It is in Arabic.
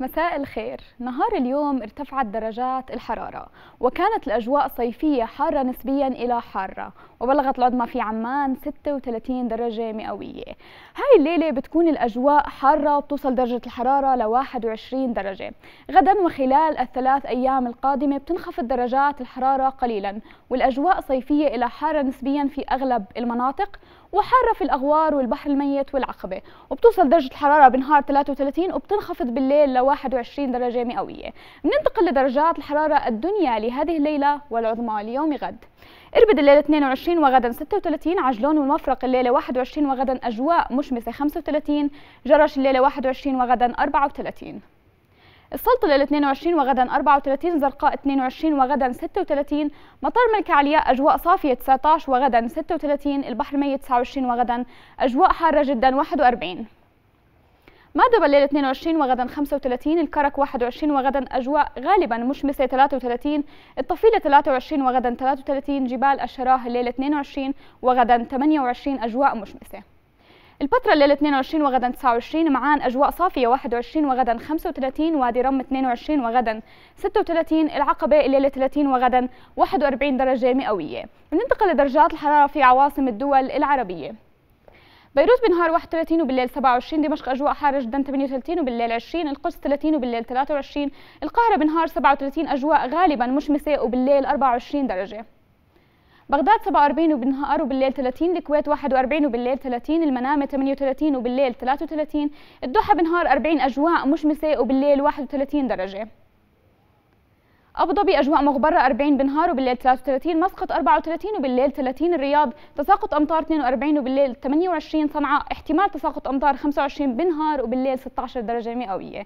مساء الخير نهار اليوم ارتفعت درجات الحرارة وكانت الأجواء صيفية حارة نسبيا إلى حارة وبلغت العظمى في عمان 36 درجة مئوية هاي الليلة بتكون الأجواء حارة وبتوصل درجة الحرارة ل 21 درجة غدا وخلال الثلاث أيام القادمة بتنخفض درجات الحرارة قليلا والأجواء صيفية إلى حارة نسبيا في أغلب المناطق وحارة في الأغوار والبحر الميت والعقبة وبتوصل درجة الحرارة بنهار 33 وبتنخفض بالليل ل 21 درجة مئوية بننتقل لدرجات الحرارة الدنيا لهذه الليلة والعظمى ليوم غد اربد الليلة 22 وغدا 36 عجلون والمفرق الليلة 21 وغدا أجواء مشمسة 35 جرش الليلة 21 وغدا 34 السلطة ليلة 22 وغدا 34 زرقاء 22 وغدا 36 مطار ملك علياء أجواء صافية 19 وغدا 36 البحر ميت 29 وغدا أجواء حارة جدا 41 مادبا ليلة 22 وغدا 35 الكرك 21 وغدا أجواء غالبا مشمسة 33 الطفيلة 23 وغدا 33 جبال الشراه ليلة 22 وغدا 28 أجواء مشمسة الفترة الليلة 22 وغدا 29 معان أجواء صافية 21 وغدا 35 وادي رم 22 وغدا 36 العقبة الليلة 30 وغدا 41 درجة مئوية بننتقل لدرجات الحرارة في عواصم الدول العربية بيروت بنهار 31 وبالليل 27 دمشق أجواء حارة جدا 38 وبالليل 20 القدس 30 وبالليل 23 القاهرة بنهار 37 أجواء غالبا مشمسة وبالليل 24 درجة بغداد 47 وبالنهار وبالليل 30 الكويت 41 وبالليل 30 المنامة 38 وبالليل 33 الدوحة بنهار 40 أجواء مشمسة وبالليل 31 درجة أبو ظبي أجواء مغبرة 40 بنهار وبالليل 33 مسقط 34 وبالليل 30 الرياض تساقط أمطار 42 وبالليل 28 صنعاء احتمال تساقط أمطار 25 بنهار وبالليل 16 درجة مئوية